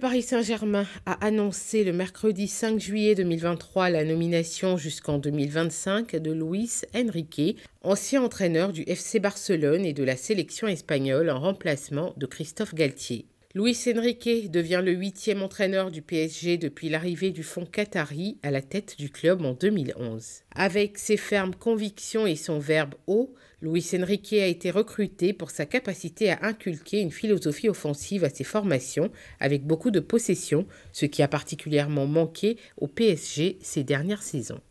Paris Saint-Germain a annoncé le mercredi 5 juillet 2023 la nomination jusqu'en 2025 de Luis Enrique, ancien entraîneur du FC Barcelone et de la sélection espagnole en remplacement de Christophe Galtier. Luis Enrique devient le huitième entraîneur du PSG depuis l'arrivée du fonds Qatari à la tête du club en 2011. Avec ses fermes convictions et son verbe haut, Luis Enrique a été recruté pour sa capacité à inculquer une philosophie offensive à ses formations avec beaucoup de possession, ce qui a particulièrement manqué au PSG ces dernières saisons.